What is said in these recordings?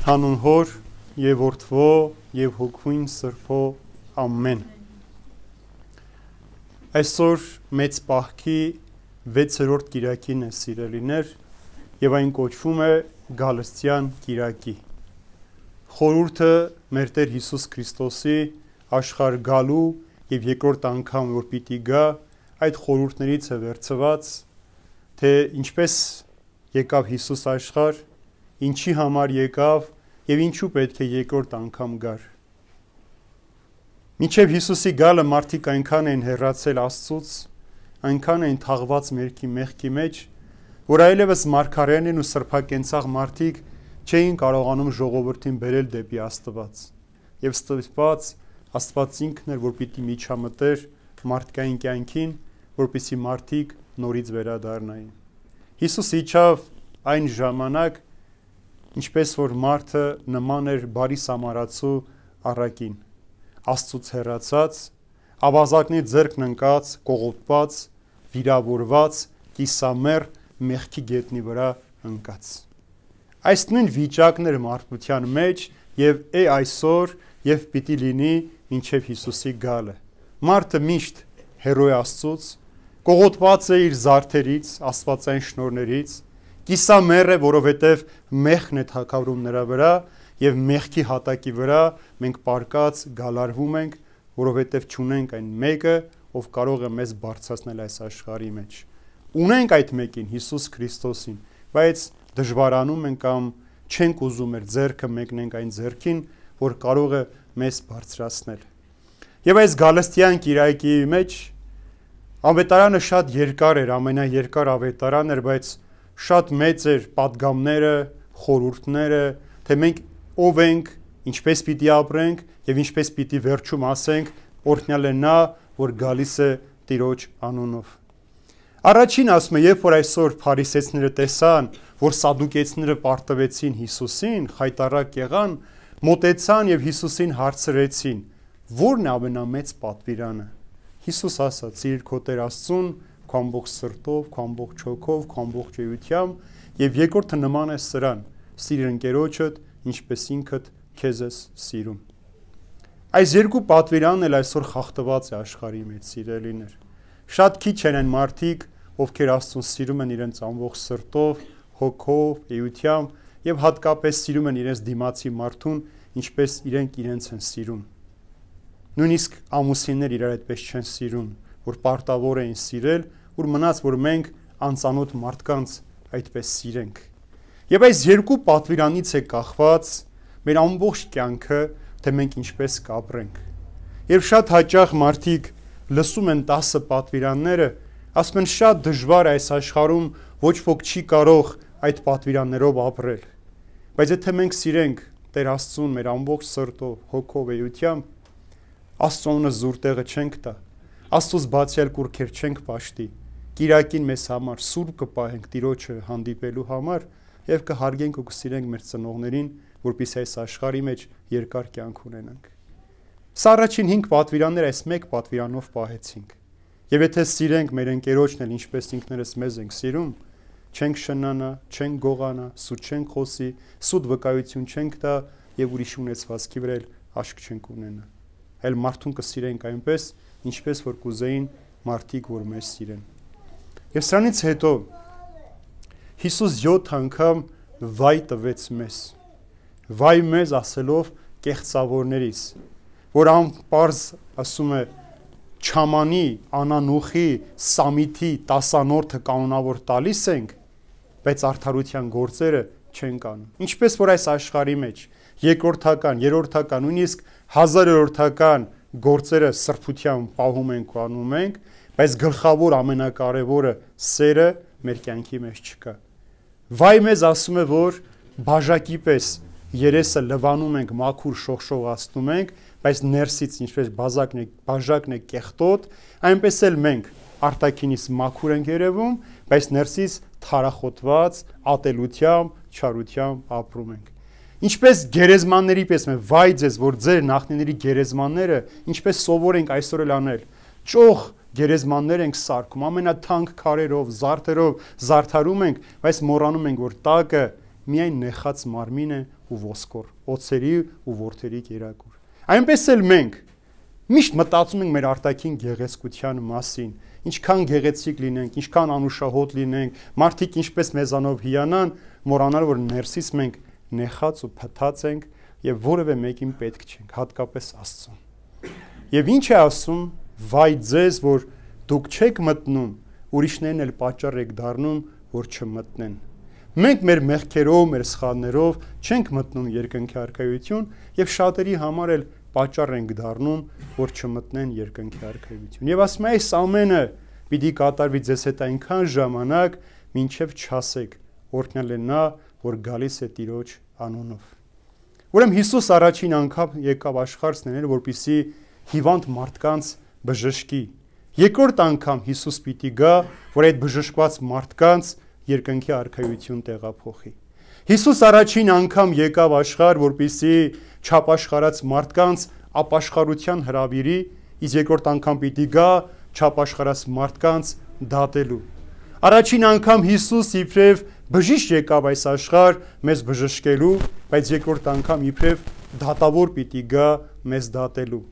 Հանուն Հոր եւ Որդվո եւ Հոգույն Սրբո ամեն։ Այսօր մեծ պահքի 6-րդ Կիրակին է սիրելիներ եւ այն կոչվում է Գալստյան Կիրակի։ Խորհուրդը մեր Տեր Հիսուս Քրիստոսի աշխարհ գալու եւ երկրորդ անգամ որ պիտի գա այդ խորհուրդներից է վերծված թե ինչպես եկավ Հիսուս աշխարհ ինչի համար եկավ եւ ինչու պետք է երկրորդ անգամ գար։ Մինչև Հիսուսի գալը մարդիկ այնքան են հեռացել Աստծուց, այնքան են թաղված մերքի մեղքի մեջ, որ այլևս մարգարեանին ու սրբակենցաղ մարդիկ չէին կարողանում ժողովրդին բերել դեպի Աստված։ Եվ ստիպված Աստված ինքն էր, որ պիտի միջամտեր մարդկային կյանքին, որպիսի մարդիկ նորից վերադառնային։ Հիսուս իջավ այն ժամանակ, Ինչպես որ մարդը նման էր բարի սամարացու առակին, Աստծուց հեռացած, ավազակնի ձեռքն ընկած, կողոպտված, վիրավորված, կիսամեր մեղքի գետնի վրա ընկած։ Այս նույն վիճակն էր մարդկության մեջ եւ է այսօր եւ պիտի լինի մինչև Հիսուսի գալը։ Մարդը միշտ հերոյ Աստծոց, կողոպտված է իր զարդերից, աստվածային շնորներից, կիսամեռ է, որովհետև մեղքն է թակավորում նրա վրա եւ մեղքի հատակի վրա մենք պարկած գալարվում ենք, որովհետև ճունենք այն մեկը, ով կարող է մեզ բարձրացնել այս աշխարհի մեջ։ Ունենք այդ մեկին Հիսուս Քրիստոսին, բայց դժվարանում ենք կամ չենք ուզում մեր ձեռքը մեկնենք այն ձեռքին, որ կարող է մեզ բարձրացնել։ Եվ այս գալստյան կիրակի մեջ ավետարանը շատ երկար էր, ամենաերկար ավետարան էր, բայց շատ մեծ էր падգամները, խորհուրդները, թե մենք ով ենք, ինչպես պիտի ապրենք եւ ինչպես պիտի վերջում ասենք, օրհնյալ է նա, որ գալիս է Տիրոջ անունով։ Առաջին ասում է, երբ որ այսօր փարիսեցները տեսան, որ սադուկեցները պարտվեցին Հիսուսին, խայտարակ եղան, մտեցան եւ Հիսուսին հարցրեցին. Որն է ամենամեծ պատվիրանը։ Հիսուս ասաց. «Իր քո Տեր Աստծուն քո ամբողջ սրտով, քո ամբողջ հոգով, քո ամբողջ էությամբ եւ երկրորդը նման է սրան՝ սիրիր ընկերոջդ, ինչպես ինքդ քեզ ես սիրում։ Այս երկու պատվիրանն էլ այսօր խախտված է աշխարհի մեջ, սիրելիներ։ Շատ քիչ են այն մարդիկ, ովքեր Աստծուն սիրում են իրենց ամբողջ սրտով, հոգով, էությամբ եւ հատկապես սիրում են իրենց դիմացի մարդուն, ինչպես իրենք իրենց են սիրում։ Նույնիսկ ամուսիններ իրար այդպես չեն սիրում, որ պարտավոր էին սիրել, որ մնաց որ մենք անծանոթ մարդկանց այդպես սիրենք։ Եվ այս երկու պատվիրանից է կախված մեր ամբողջ կյանքը, թե մենք ինչպես կապրենք։ Եվ շատ հաճախ մարդիկ լսում են 10 պատվիրանները, ասում են շատ դժվար է այս աշխարհում ոչ ոք չի կարող այդ պատվիրաններով ապրել։ Բայց եթե մենք սիրենք Տեր Աստծուն մեր ամբողջ սրտով, հոգով, էությամբ, Աստծո ունը զուր տեղը չենք տա։ Աստծոս բացյալ կուրքեր չենք ճաշտի։ Կիրակին մեզ համար սուրբ կպահենք Տիրոջը հանդիպելու համար եւ կհարգենք ու կսիրենք մեր ծնողներին, որպիսի այս աշխարհի մեջ երկար կյանք ունենանք։ Սա առաջին 5 պատվիրանները այս մեկ պատվիրանով պահեցինք։ Եվ եթե սիրենք մեր ընկերոջն էլ ինչպես ինքներս մեզ ենք սիրում, չենք շնանա, չենք գողանա, սուտ չենք խոսի, սուտ վկայություն չենք տա եւ ուրիշ ունեցվածքի վրա էլ աշկ չենք ունենա։ Այլ մարդուն կսիրենք այնպես, ինչպես որ կուզեին մարդիկ, որ մեզ սիրեն։ Եվ սրանից հետո Հիսուս 7 անգամ վայ տվեց մեզ։ Վայ մեզ ասելով կեղծավորներից, որ անպարզ ասում է չամանի, անանուխի, սամիթի տասանորդը կանոնավոր տալիս ենք, բայց արդարության գործերը չեն կանում։ Ինչպես որ այս աշխարհի մեջ երկրորդական, երրորդական, նույնիսկ 1000-երորդական գործերը սրբության պահում ենք ու անում ենք, Բայց գլխավոր ամենակարևորը սերը մեր կյանքի մեջ չկա։ Վայ մեզ ասում է, որ բաժակի պես երեսը լվանում ենք, մաքուր շողշողացնում ենք, բայց ներսից ինչպես բազակն է, բաժակն է կեղտոտ, այնպես էլ մենք արտաքինից մաքուր ենք երևում, բայց ներսից թարախոտված ատելությամբ, չարությամբ ապրում ենք։ Ինչպես գերեզմանների պես մե վայ ձեզ, որ ձեր նախնիների գերեզմանները ինչպես սովոր ենք այսօր էլ անել։ Ճող գերեզմաններ ենք սարքում, ամենաթանկ քարերով, զարդերով զարդարում ենք, բայց մոռանում ենք, որ տակը միայն նեխած մարմին է ու ոսկոր, օծերի ու ворթերի կերակուր։ Այնպես էլ մենք միշտ մտածում ենք մեր արտաքին գեղեցկության մասին, ինչքան գեղեցիկ լինենք, ինչքան անուշահոտ լինենք, մարդիկ ինչպես մեզանով հիանան, մոռանալ որ ներսից մենք նեխած ու փթած ենք եւ որևէ մեկին պետք չենք, հատկապես Աստծուն։ Եվ ինչ է ասում վայ ձեզ, որ դուք չեք մտնում, ուրիշներն էլ պատճառ եք դառնում, որ չմտնեն։ Մենք մեր մեղքերով, մեր սխալներով չենք մտնում երկնքի արքայություն եւ շատերի համար էլ պատճառ ենք դառնում, որ չմտնեն երկնքի արքայություն։ Եվ ասում է, այս ամենը պիտի կատարվի ձեզ հետ այնքան ժամանակ, մինչև չասեք, օրհնել է նա, որ գալիս է Տիրոջ անունով։ Ուրեմն Հիսուս առաջին անգամ եկավ աշխարհս ներել, որպիսի հիվանդ մարդկանց բժշկի։ Երկրորդ անգամ Հիսուս պիտի գա, որ այդ բժշկված մարդկանց երկնքի արքայություն տեղափոխի։ Հիսուս առաջին անգամ եկավ աշխարհ, որպիսի չապաշխարած մարդկանց ապաշխարության հրավիրի, իսկ երկրորդ անգամ պիտի գա չապաշխարած մարդկանց դատելու։ Առաջին անգամ Հիսուս իբրև բժիշկ եկավ այս աշխարհ մեզ բժշկելու, բայց երկրորդ անգամ իբրև դատավոր պիտի գա մեզ դատելու։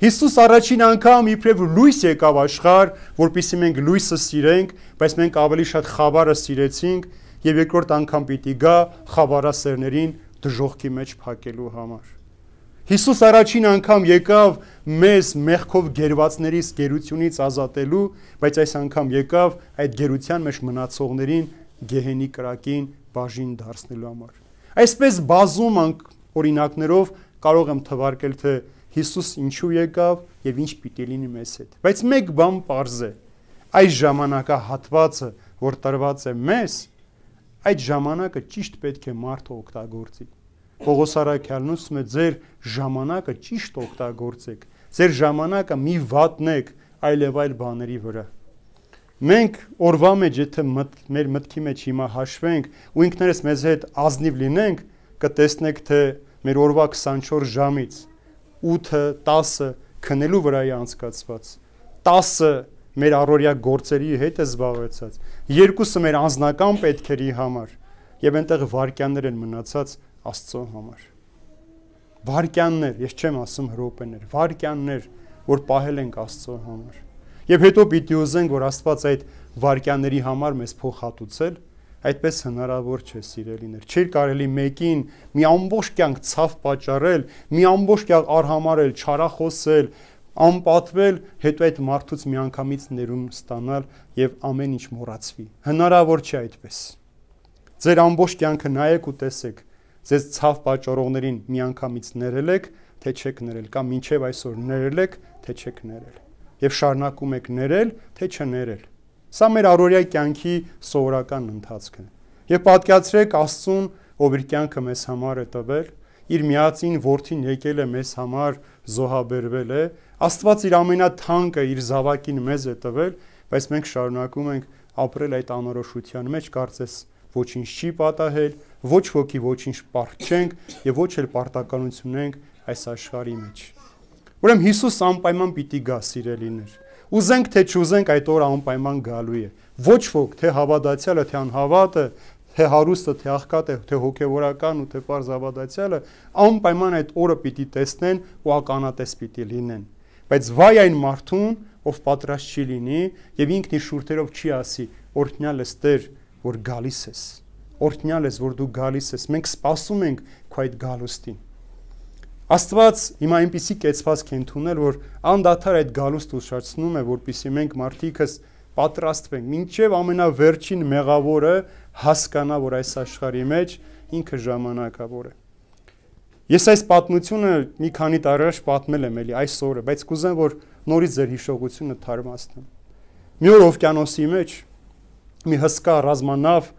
Հիսուս առաջին անգամ իբրև լույս եկավ աշխարհ, որpիսի մենք լույսը սիրենք, բայց մենք ավելի շատ խավարը սիրեցինք, եւ երկրորդ անգամ պիտի գա խավարասերներին դժողքի մեջ փակելու համար։ Հիսուս առաջին անգամ եկավ մեզ մեղքով գերվածներից գերությունից ազատելու, բայց այս անգամ եկավ այդ գերության մեջ մնացողներին գեհենի կրակին բաժին դարձնելու համար։ Այսպես բազում օրինակներով կարող եմ թվարկել, թե Հիսուս ինչու եկավ եւ ինչ պիտի լինի մեզ հետ։ Բայց մեկ բան པարզ է։ Այս ժամանակահատվածը, որ տրված է մեզ, այդ ժամանակը ճիշտ պետք է մարդը օգտագործի։ Պողոս Արաքյալն ասում է ձեր ժամանակը ճիշտ օգտագործեք։ Ձեր ժամանակը մի վատնեք այլև այլ բաների վրա։ Մենք օրվա մեջ եթե մտ, մեր մտքի մեջ հիմա հաշվենք ու ինքներս մեզ հետ ազնիվ լինենք, կտեսնեք թե մեր օրվա 24 ժամից 8-ը, 10-ը քնելու վրա է անցկացված։ 10-ը մեր առօրյա գործերի հետ է զբաղեցած։ Երկուսը մեր անձնական պետքերի համար եւ այնտեղ վարքյաններ են մնացած Աստծո համար։ Վարքյաններ, ես չեմ ասում հրոպեներ, վարքյաններ, որ պահել ենք Աստծո համար։ Եվ հետո պիտի ուզենք, որ Աստված այդ վարքյանների համար մեզ փոխհատուցել այդպես հնարավոր չէ սիրելիներ։ Չի կարելի մեկին մի ամբողջ կյանք ցավ պատճառել, մի ամբողջ կյանք արհամարել, չարախոսել, անպատվել, հետո այդ մարդուց միանգամից ներում ստանալ եւ ամեն ինչ մոռացվի։ Հնարավոր չէ այդպես։ Ձեր ամբողջ կյանքը նայեք ու տեսեք, ձեզ ցավ պատճառողներին միանգամից ներել եք, թե չեք ներել, կամ ինչեւ այսօր ներել եք, թե չեք ներել։ Եվ շարունակում եք ներել, թե չներել։ ներ Սա մեր առօրյա կյանքի սովորական ընթացքն է։ Եվ պատկացրեք Աստծուն, ով իր կյանքը մեզ համար է տվել, իր միածին որդին եկել է մեզ համար զոհաբերվել է, Աստված իր ամենաթանկը իր զավակին մեզ է տվել, բայց մենք շարունակում ենք ապրել այդ անորոշության մեջ, կարծես ոչինչ չի պատահել, ոչ ոքի ոչինչ պարտք չենք եւ ոչ էլ պարտականություն ենք այս աշխարհի մեջ։ Ուրեմն Հիսուս անպայման պիտի գա, սիրելիներ։ Ուզենք թե չուզենք այդ օրը անպայման գալու է։ Ոչ ոք, թե հավատացյալը, թե անհավատը, թե հարուստը, թե աղքատը, թե հոգևորական ու թե պարզ հավատացյալը անպայման այդ օրը պիտի տեսնեն ու ականատես պիտի լինեն։ Բայց վայ այն մարդուն, ով պատրաստ չի լինի եւ ինքն իր շուրթերով չի ասի. «Օրհնյալ ես Տեր, որ գալիս ես»։ Օրհնյալ ես, որ դու գալիս ես։ Մենք սպասում ենք քո այդ գալուստին։ Աստված հիմա այնպիսի կեցվածք է ընդունել, որ անդադար այդ գալուստը ուշացնում է, որpիսի մենք մարդիկս պատրաստվենք, մինչև ամենավերջին մեղավորը հասկանա, որ այս աշխարհի մեջ ինքը ժամանակավոր է։ Ես այս պատմությունը մի քանի տարի առաջ պատմել եմ էլի այս օրը, բայց կուզեմ, որ նորից ձեր հիշողությունը թարմացնեմ։ Մի օր օվկիանոսի մեջ մի հսկա ռազմանավ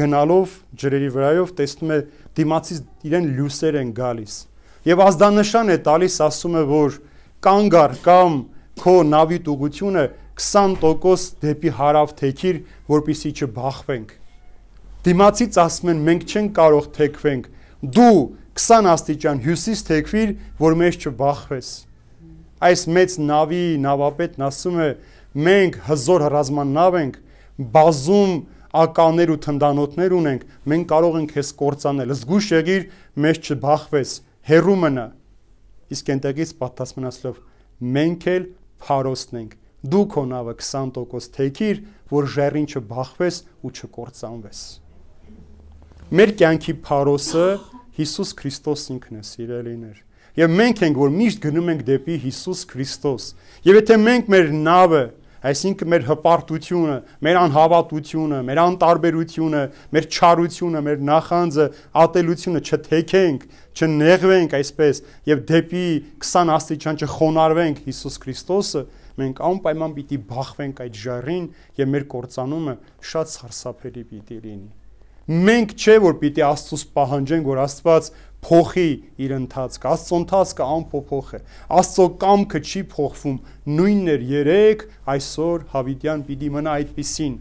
գնալով ջրերի վրայով տեսնում է դիմացից իրեն լույսեր են գալիս եւ ազդանշան է տալիս, ասում է, որ կանգար կամ քո նավի ուղությունը 20% դեպի հարավ թեքիր, որpիսի չբախվենք։ Դիմացից ասում են, մենք չենք կարող թեքվենք։ Դու 20 աստիճան հյուսիս թեքվիր, որ մեզ չբախվես։ Այս մեծ նավի նավապետն ասում է, մենք հզոր հրազման նավ ենք, բազում ականներ ու թնդանոթներ ունենք, մենք կարող ենք քեզ կործանել։ Զգուշ եղիր, մեզ չբախվես հերու մնա։ Իսկ այնտեղից պատասխանացլով մենք էլ փարոսն ենք։ Դու քո նավը 20% թեքիր, որ ժերին չբախվես ու չկործանվես։ Մեր կյանքի փարոսը Հիսուս Քրիստոս ինքն է, սիրելիներ։ Եվ մենք ենք, որ միշտ գնում ենք դեպի Հիսուս Քրիստոս։ Եվ եթե մենք մեր նավը Այսինքն մեր հպարտությունը, մեր անհավատությունը, մեր անտարբերությունը, մեր չարությունը, մեր նախանձը, ատելությունը չթեքենք, չնեղվենք այսպես եւ դեպի 20 աստիճան չխոնարհվենք Հիսուս Քրիստոսը, մենք անպայման պիտի բախվենք այդ ժառին եւ մեր կործանումը շատ սարսափելի պիտի լինի։ Մենք չէ որ պիտի Աստծոս պահանջենք, որ Աստված փոխի իր ընթացքը, Աստծո ընթացքը անփոփոխ է։ Աստծո կամքը չի փոխվում, նույնն էր երեք, այսօր Հավիդյան պիտի մնա այդպիսին։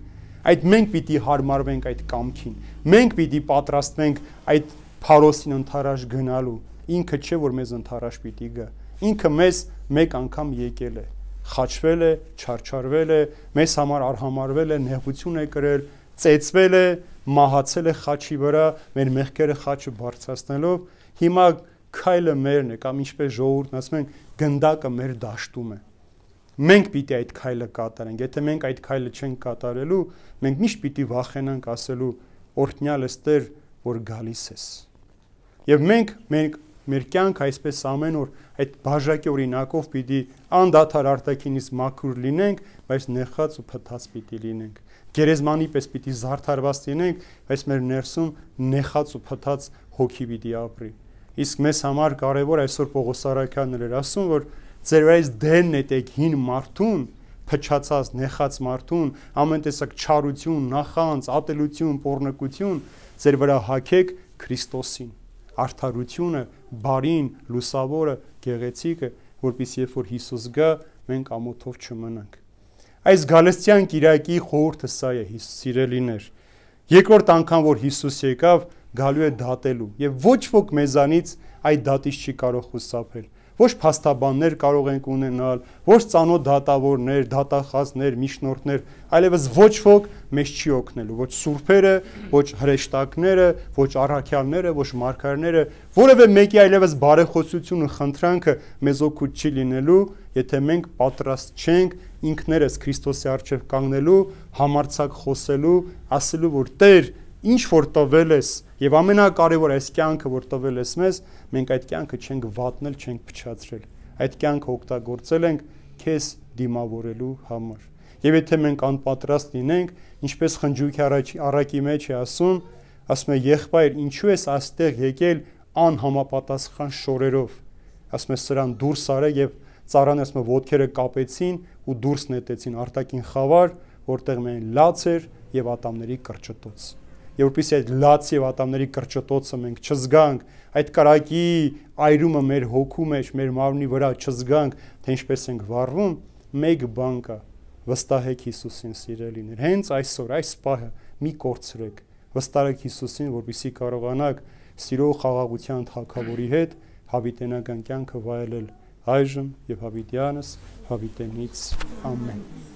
Այդ մենք պիտի հարմարվենք այդ կամքին։ Մենք պիտի պատրաստվենք այդ փարոսին ընթարաշ գնալու։ Ինքը չէ որ մեզ ընթարաշ պիտի գա։ Ինքը մեզ մեկ անգամ եկել է, խաչվել է, չարչարվել է, մեզ համար արհամարվել է, նեղություն է կրել, ծեծվել է, մահացել է խաչի վրա, մեր մեղքերը խաչը բարձրացնելով, հիմա քայլը մերն է կամ ինչպես ժողովուրդն ասում են, գնդակը մեր դաշտում է։ Մենք պիտի այդ քայլը կատարենք։ Եթե մենք այդ քայլը չենք կատարելու, մենք միշտ պիտի վախենանք ասելու օրհնյալս Տեր, որ գալիս ես։ Եվ մենք մենք մեր կյանք այսպես ամեն օր այդ բաժակի օրինակով պիտի անդադար արտաքինից մաքուր լինենք, բայց նեղած ու փթած պիտի լինենք։ Գերեզմանի պես պիտի զարդարված լինենք, բայց մեր ներսում նեղած ու փթած հոգի պիտի ապրի։ Իսկ մեզ համար կարևոր այսօր Պողոս Սարաքյանն էր ասում, որ ձեր այս դենն էտեք հին մարդուն, փչացած, նեղած մարդուն, ամեն տեսակ չարություն, նախանց, ատելություն, pornokություն, ձեր վրա հակեք Քրիստոսին արդարությունը, բարին, լուսավորը, գեղեցիկը, որpիսի երբ որ Հիսուս գա, մենք ամոթով չմնանք։ Այս գալստյան Կիրակի խորհուրդը սա է սիրելիներ։ Երկրորդ անգամ որ Հիսուս եկավ, գալու է դատելու եւ ոչ ոք մեզանից այդ դատից չի կարող խուսափել ոչ փաստաբաններ կարող ենք ունենալ, ոչ ծանոթ դատավորներ, դատախազներ, միջնորդներ, այլևս ոչ ոք մեզ չի օգնելու, ոչ սուրբերը, ոչ հրեշտակները, ոչ առաքյալները, ոչ մարգարները, որևէ մեկի այլևս բարեխոսությունը խնդրանքը մեզ օգուտ չի լինելու, եթե մենք պատրաստ չենք ինքներս Քրիստոսի առջև կանգնելու, համարցակ խոսելու, ասելու, որ Տեր ինչ որ տվել ես եւ ամենակարևորը այս կյանքը որ տվել ես մեզ, մենք այդ կյանքը չենք վատնել, չենք փչացրել։ Այդ կյանքը օգտագործել ենք քեզ դիմավորելու համար։ Եվ եթե մենք անպատրաստ լինենք, ինչպես խնջույքի առաջի առակի մեջ է ասում, ասում է եղբայր, ինչու ես աստեղ եկել անհամապատասխան շորերով։ Ասում է սրան դուրս արա եւ ծառան ասում է ոդքերը կապեցին ու դուրս նետեցին արտակին խավար, որտեղ միայն լաց էր եւ ատամների կրճտոց եւ որպեսզի այդ լաց եւ ատամների կրճտոցը մենք չզգանք, այդ կարակի այրումը մեր հոգու մեջ, մեր մարմնի վրա չզգանք, թե ինչպես ենք վառվում, մեկ բան կա՝ վստահեք Հիսուսին սիրելիներ։ Հենց այսօր, այս պահը մի կորցրեք, վստահեք Հիսուսին, որպեսզի կարողանաք սիրո խաղաղության թակավորի հետ հավիտենական կյանքը վայելել այժմ եւ հավիտյանս հավիտենից ամեն։